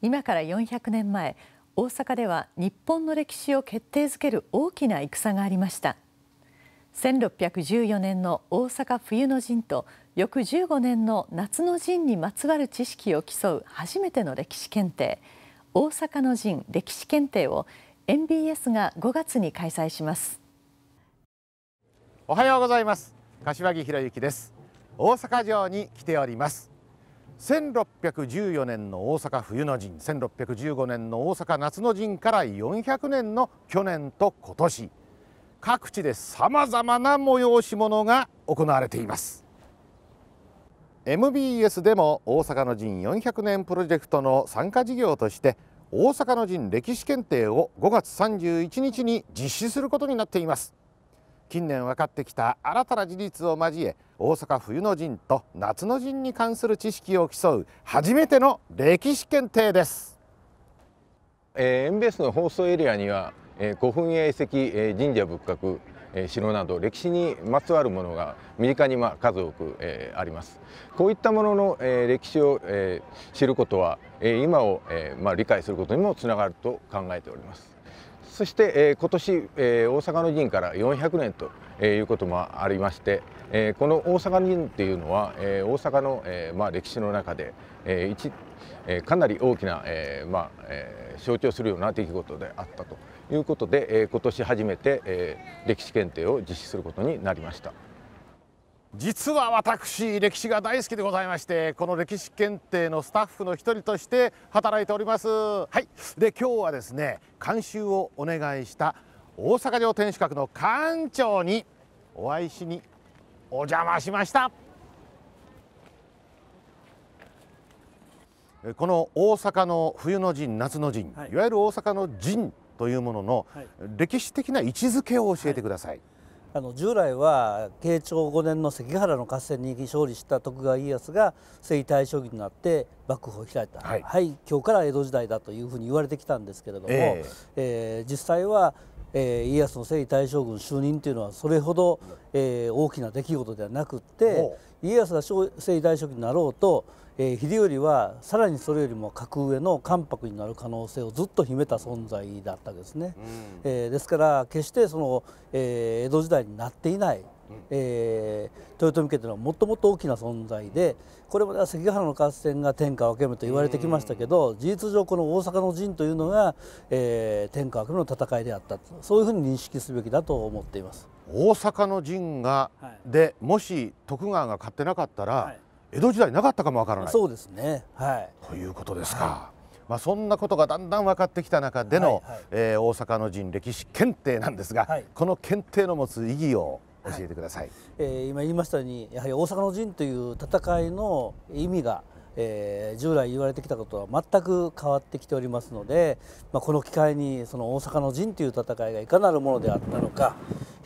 今から400年前大阪では日本の歴史を決定づける大きな戦がありました1614年の大阪冬の陣と翌15年の夏の陣にまつわる知識を競う初めての歴史検定大阪の陣歴史検定を NBS が5月に開催しますおはようございます柏木博之です大阪城に来ております1614年の大阪冬の陣1615年の大阪夏の陣から400年の去年と今年各地でさまざまな催し物が行われています MBS でも大阪の陣400年プロジェクトの参加事業として大阪の陣歴史検定を5月31日に実施することになっています近年分かってきた新たな事実を交え大阪冬の陣と夏の陣に関する知識を競う初めての歴史検定です、えー、MBS の放送エリアには、えー、古墳や遺跡、えー、神社仏閣、えー、城など歴史にまつわるものが身近に、ま数多く、えー、ありますこういったものの、えー、歴史を、えー、知ることは、えー、今を、えーま理解することにもつながると考えておりますそして、えー、今年、えー、大阪の陣から400年ということもありまして、えー、この大阪の陣っていうのは、えー、大阪の、えーまあ、歴史の中で、えー一えー、かなり大きな、えーまあえー、象徴するような出来事であったということで、えー、今年初めて、えー、歴史検定を実施することになりました。実は私歴史が大好きでございましてこの歴史検定のスタッフの一人として働いておりますはいで今日はですね監修をお願いした大阪城天守閣の館長にお会いしにお邪魔しましたこの大阪の冬の陣夏の陣、はい、いわゆる大阪の陣というものの歴史的な位置づけを教えてください、はいあの従来は慶長5年の関原の合戦に勝利した徳川家康が征夷大将軍になって幕府を開いた、はい、はい、今日から江戸時代だというふうに言われてきたんですけれども、えー、えー、実際はえー、家康の征夷大将軍就任というのはそれほど、えー、大きな出来事ではなくって家康が征夷大将軍になろうと、えー、秀頼はさらにそれよりも格上の関白になる可能性をずっと秘めた存在だったわけですね。うん、えー、ですから決してその、えー、江戸時代になっていないえー、豊臣家というのはもともと大きな存在でこれまでは関ヶ原の合戦が天下分け目と言われてきましたけど事実上この大阪の陣というのが、えー、天下分け目の戦いであったそういうふうに認識すべきだと思っています大阪の陣が、はい、でもし徳川が勝ってなかったら、はい、江戸時代なかったかもわからないそうですね、はい、ということですか。はいまあ、そんなことがだんだん分かってきた中での、はいはい、えー、大阪の陣歴史検定なんですが、はい、この検定の持つ意義を教えてください、はい、えー、今言いましたようにやはり大阪の陣という戦いの意味が、えー、従来言われてきたことは全く変わってきておりますので、まあ、この機会にその大阪の陣という戦いがいかなるものであったのか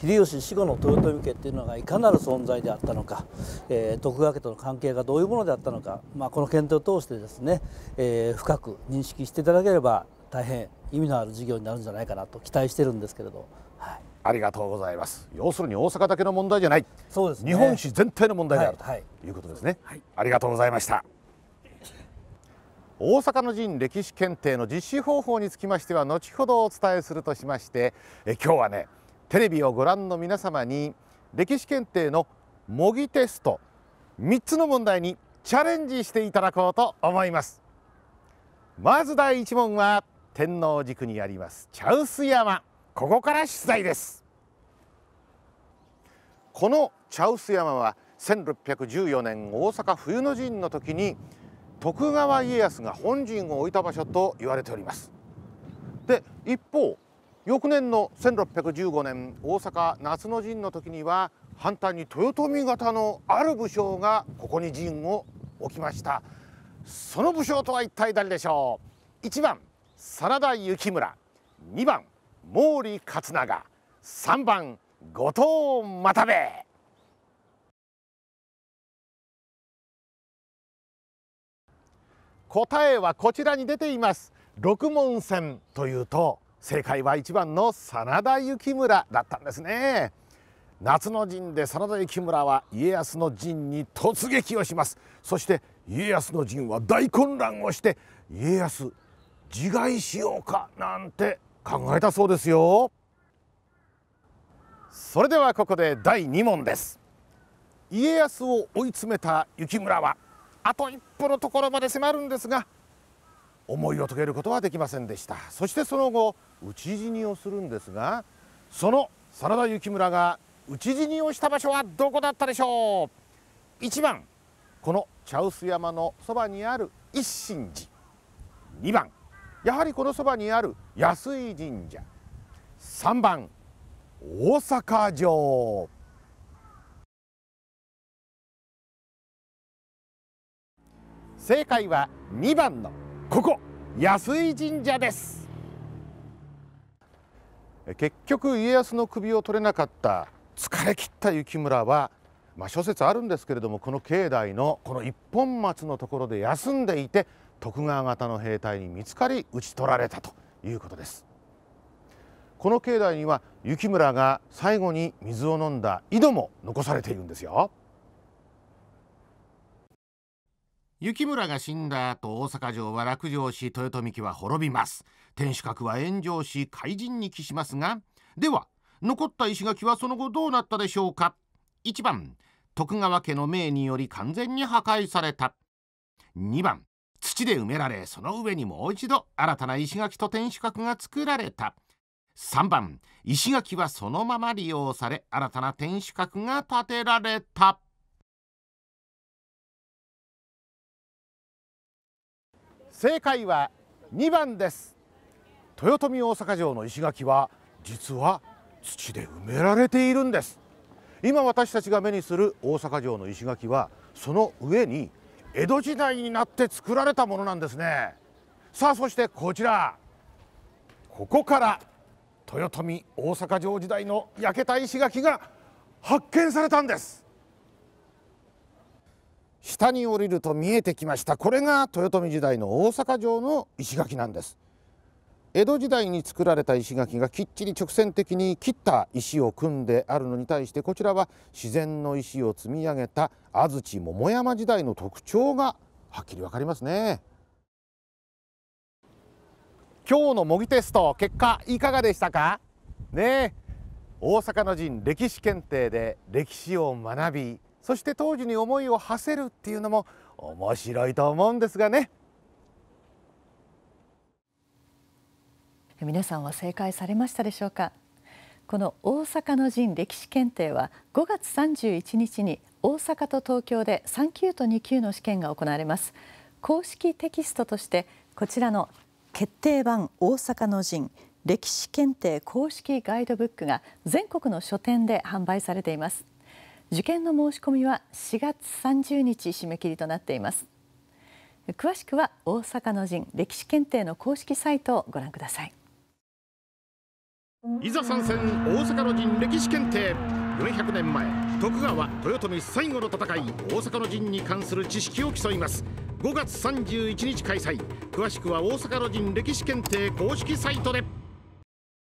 秀吉死後の豊臣家っていうのがいかなる存在であったのか、えー、徳川家との関係がどういうものであったのか、まあ、この検討を通してですね、えー、深く認識していただければ大変意味のある事業になるんじゃないかなと期待してるんですけれど。はいありがとうございます要するに大阪だけの問題じゃないそうです、ね、日本史全体の問題である、はい、ということですね、はい、ありがとうございました大阪の陣歴史検定の実施方法につきましては後ほどお伝えするとしましてえ今日はねテレビをご覧の皆様に歴史検定の模擬テスト3つの問題にチャレンジしていただこうと思いますまず第一問は天王寺区にあります茶臼山ここから出題ですこの茶臼山は1614年大阪冬の陣の時に徳川家康が本陣を置いた場所と言われておりますで一方翌年の1615年大阪夏の陣の時には反対に豊臣方のある武将がここに陣を置きましたその武将とは一体誰でしょう1番真田幸村2番毛利勝長三番後藤又兵衛答えはこちらに出ています六門線というと正解は一番の真田幸村だったんですね夏の陣で真田幸村は家康の陣に突撃をしますそして家康の陣は大混乱をして家康自害しようかなんて考えたそうですよそれではここで第2問です家康を追い詰めた雪村はあと一歩のところまで迫るんですが思いを遂げることはできませんでしたそしてその後討ち死にをするんですがその真田幸村が討ち死にをした場所はどこだったでしょう1番この茶臼山のそばにある一心寺2番やはりこのそばにある安井神社3番大阪城正解は2番のここ安井神社です結局家康の首を取れなかった疲れ切った幸村はまあ諸説あるんですけれどもこの境内のこの一本松のところで休んでいて徳川方の兵隊に見つかり討ち取られたということですこの境内には幸村が最後に水を飲んだ井戸も残されているんですよ幸村が死んだ後大阪城は落城し豊臣家は滅びます天守閣は炎上し怪人に帰しますがでは残った石垣はその後どうなったでしょうか1番徳川家の命により完全に破壊された2番土で埋められその上にもう一度新たな石垣と天守閣が作られた3番石垣はそのまま利用され新たな天守閣が建てられた正解は2番です豊臣大阪城の石垣は実は土で埋められているんです今私たちが目にする大阪城の石垣はその上に江戸時代になって作られたものなんですねさあそしてこちらここから豊臣大阪城時代の焼けた石垣が発見されたんです下に降りると見えてきましたこれが豊臣時代の大阪城の石垣なんです江戸時代に作られた石垣がきっちり直線的に切った石を組んであるのに対してこちらは自然の石を積み上げた安土桃山時代の特徴がはっきりわかりますね今日の模擬テスト結果いかがでしたかね大阪の陣歴史検定で歴史を学びそして当時に思いを馳せるっていうのも面白いと思うんですがね皆さんは正解されましたでしょうかこの大阪の陣歴史検定は5月31日に大阪と東京で3級と2級の試験が行われます公式テキストとしてこちらの決定版大阪の陣歴史検定公式ガイドブックが全国の書店で販売されています受験の申し込みは4月30日締め切りとなっています詳しくは大阪の陣歴史検定の公式サイトをご覧くださいいざ参戦大阪の陣歴史検定400年前徳川豊臣最後の戦い大阪の陣に関する知識を競います5月31日開催詳しくは大阪の陣歴史検定公式サイトで